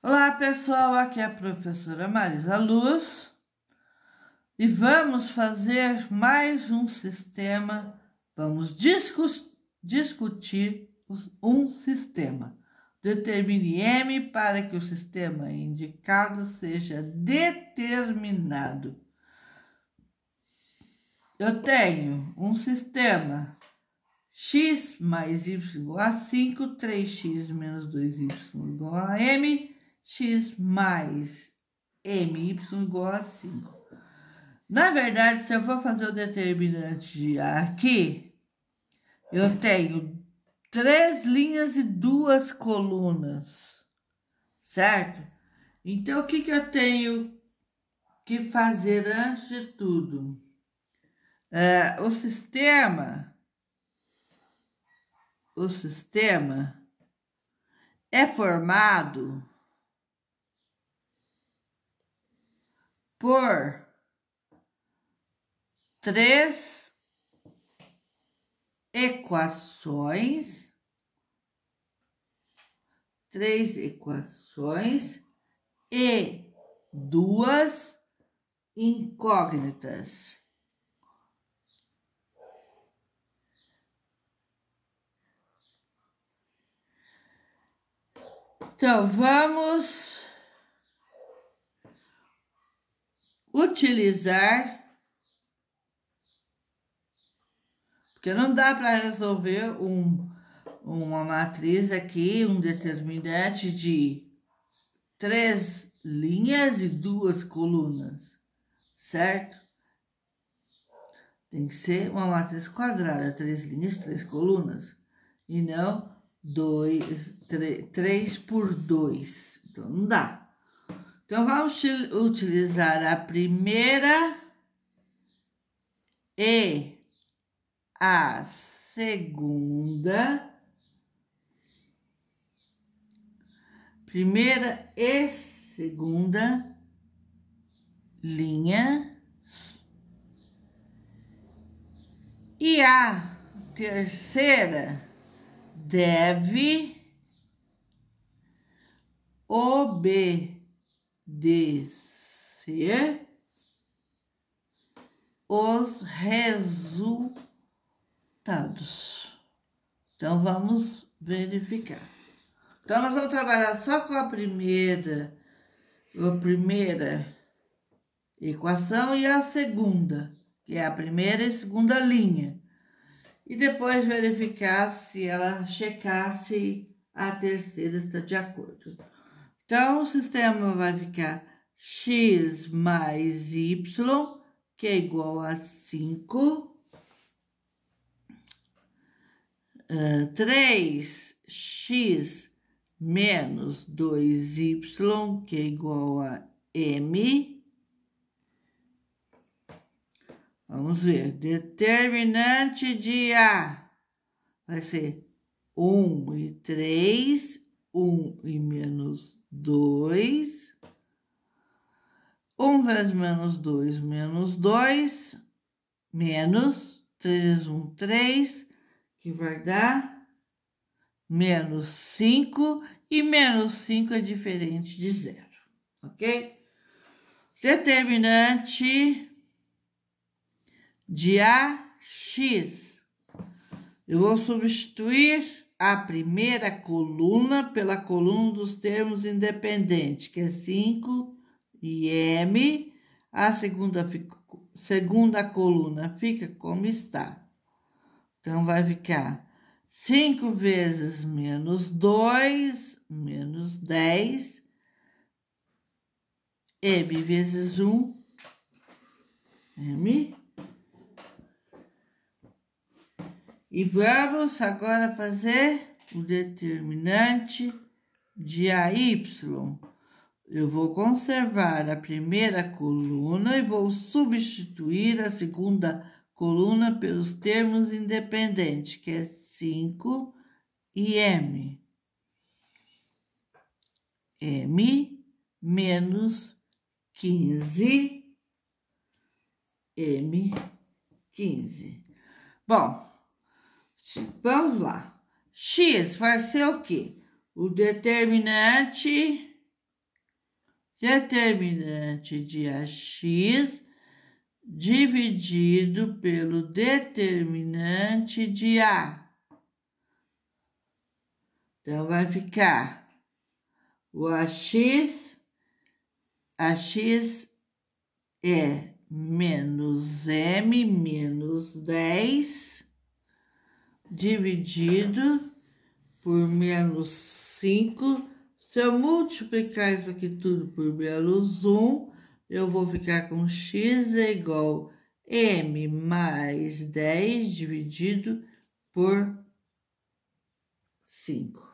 Olá pessoal, aqui é a professora Marisa Luz e vamos fazer mais um sistema, vamos discus, discutir um sistema. Determine M para que o sistema indicado seja determinado. Eu tenho um sistema x mais y igual a 5, 3x menos 2y igual a m, x mais my igual a 5. Na verdade, se eu for fazer o determinante aqui, eu tenho três linhas e duas colunas, certo? Então, o que, que eu tenho que fazer antes de tudo? É, o sistema, o sistema é formado por três equações, três equações e duas incógnitas. Então, vamos utilizar. Porque não dá para resolver um, uma matriz aqui, um determinante de três linhas e duas colunas, certo? Tem que ser uma matriz quadrada, três linhas, três colunas, e não dois, três, três por dois. Então não dá. Então, vamos utilizar a primeira e a segunda. Primeira e segunda linha. E a terceira deve obedecer descer os resultados. Então, vamos verificar. Então, nós vamos trabalhar só com a primeira, a primeira equação e a segunda, que é a primeira e segunda linha. E depois verificar se ela checar se a terceira está de acordo. Então, o sistema vai ficar x mais y, que é igual a 5. Uh, 3x menos 2y, que é igual a m. Vamos ver, determinante de A vai ser 1 e 3, 1 e menos 2. 1 vezes menos 2, menos 2, menos 3 vezes 1, 3, que vai dar menos 5, e menos 5 é diferente de zero, ok? Determinante de AX. Eu vou substituir a primeira coluna pela coluna dos termos independentes, que é 5 e M. A segunda, segunda coluna fica como está. Então, vai ficar 5 vezes menos 2, menos 10, M vezes 1, um, M E vamos agora fazer o determinante de AY. Eu vou conservar a primeira coluna e vou substituir a segunda coluna pelos termos independentes, que é 5 e M. M menos 15, M, 15. Bom, Vamos lá. X vai ser o quê? O determinante, determinante de AX dividido pelo determinante de A. Então, vai ficar o AX, AX é menos M menos 10 dividido por menos 5. Se eu multiplicar isso aqui tudo por menos 1, eu vou ficar com x é igual m mais 10 dividido por 5.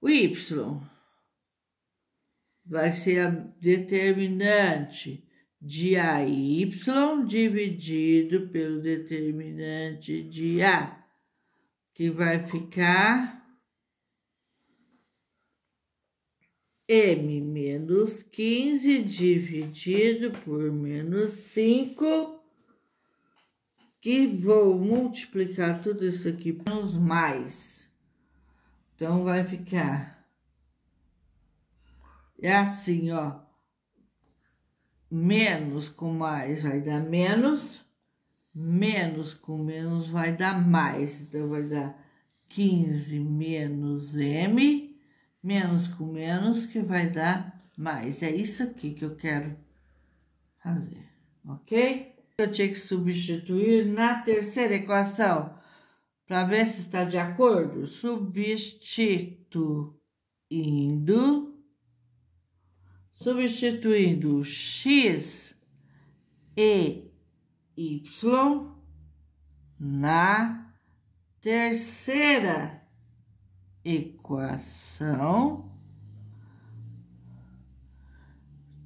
O y vai ser a determinante de AY dividido pelo determinante de A, que vai ficar M menos 15 dividido por menos 5, que vou multiplicar tudo isso aqui pelos mais. Então, vai ficar é assim, ó Menos com mais vai dar menos, menos com menos vai dar mais. Então, vai dar 15 menos m, menos com menos, que vai dar mais. É isso aqui que eu quero fazer, ok? Eu tinha que substituir na terceira equação, para ver se está de acordo. Substituindo substituindo x e y na terceira equação,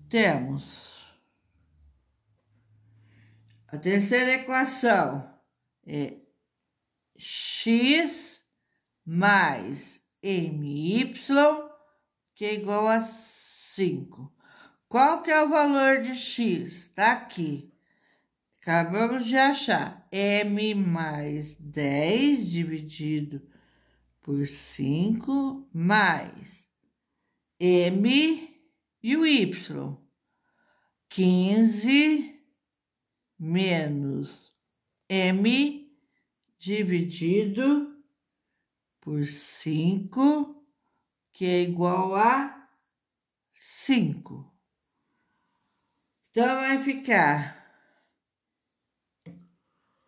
temos a terceira equação é x mais my que é igual a 5. Qual que é o valor de x? Tá aqui. Acabamos de achar. m mais 10 dividido por 5 mais m e o y. 15 menos m dividido por 5, que é igual a cinco, Então, vai ficar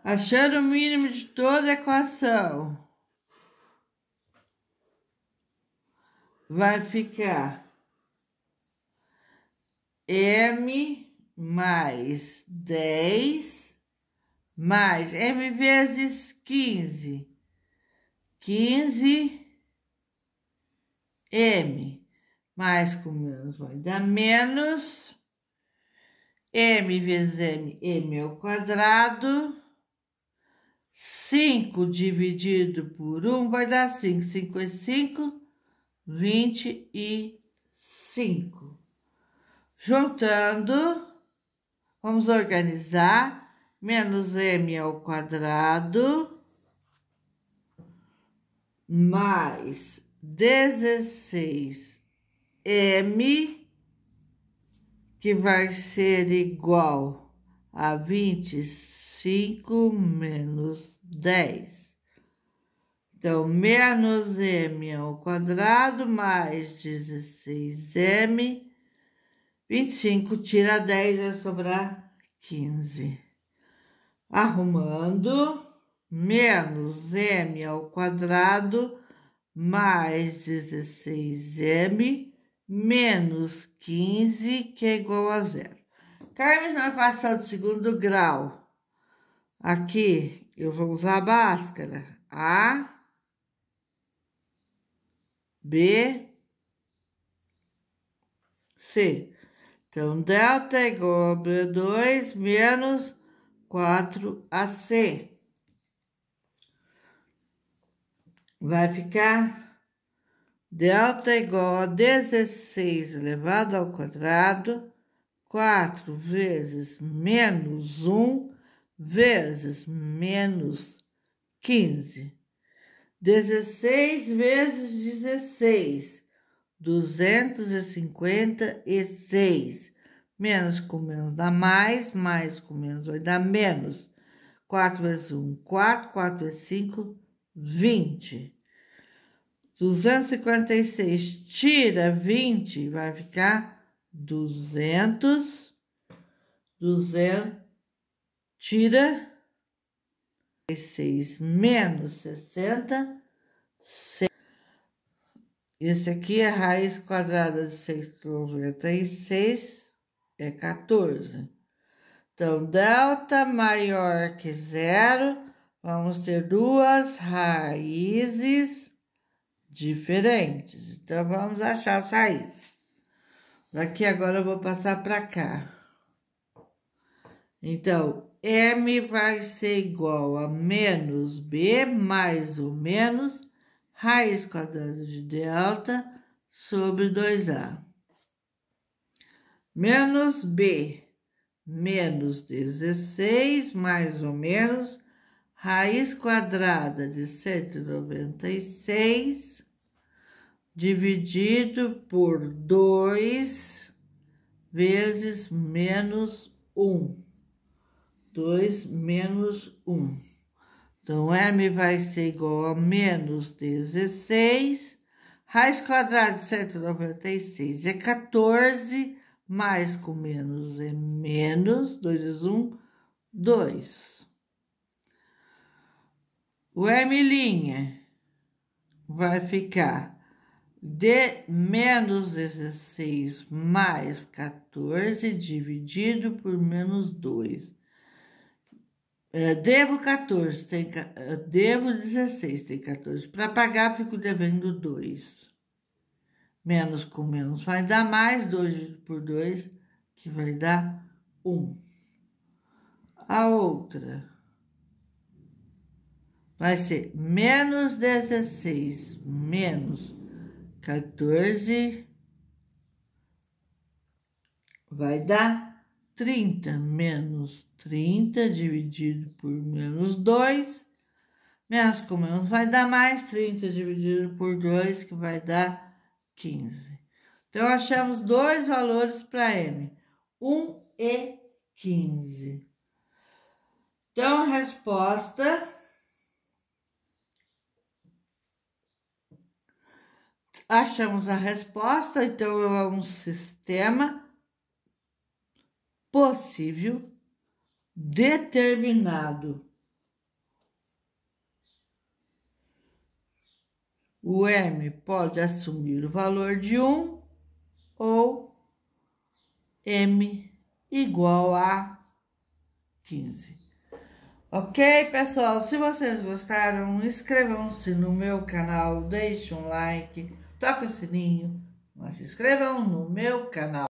achando o mínimo de toda a equação. Vai ficar M mais 10 mais M vezes 15. 15 M mais com menos vai dar menos. M vezes M, M ao quadrado. 5 dividido por 1 vai dar 5. 5 é 5, 25. Juntando, vamos organizar. Menos M ao quadrado, mais 16 M, que vai ser igual a 25 menos 10. Então, menos m é ao quadrado mais 16m. 25 tira 10, vai sobrar 15. Arrumando, menos m ao quadrado mais 16m menos 15, que é igual a zero. Caímos na equação de segundo grau. Aqui, eu vou usar a báscara. A, B, C. Então, delta é igual a B2 menos 4AC. Vai ficar Delta é igual a 16 elevado ao quadrado, 4 vezes menos 1 vezes menos 15. 16 vezes 16, 256. Menos com menos dá mais, mais com menos vai dar menos. 4 vezes 1, 4, 4 vezes 5, 20. 256 tira 20, vai ficar 200. 200 tira 6 menos 60. 6. Esse aqui é raiz quadrada de 696, é 14. Então, delta maior que zero, vamos ter duas raízes diferentes. Então, vamos achar as raízes. Daqui agora eu vou passar para cá. Então, M vai ser igual a menos B mais ou menos raiz quadrada de delta sobre 2A. Menos B menos 16 mais ou menos raiz quadrada de 196 dividido por 2 vezes menos 1. 2 menos 1. Então, M vai ser igual a menos 16. Raiz quadrada de 196 é 14, é mais com menos é menos, 2 vezes 1, 2. O M' vai ficar de menos 16 mais 14 dividido por menos 2. É, devo 14, tem, é, devo 16, tem 14. Para pagar, fico devendo 2. Menos com menos vai dar mais, 2 por 2, que vai dar 1. A outra vai ser menos 16 menos 14, vai dar 30 menos 30 dividido por menos 2, menos com menos vai dar mais 30 dividido por 2, que vai dar 15. Então, achamos dois valores para M, 1 e 15. Então, a resposta achamos a resposta, então é um sistema possível determinado. O M pode assumir o valor de 1 ou M igual a 15. Ok, pessoal? Se vocês gostaram, inscrevam-se no meu canal, deixem um like toque o sininho, mas se inscrevam no meu canal.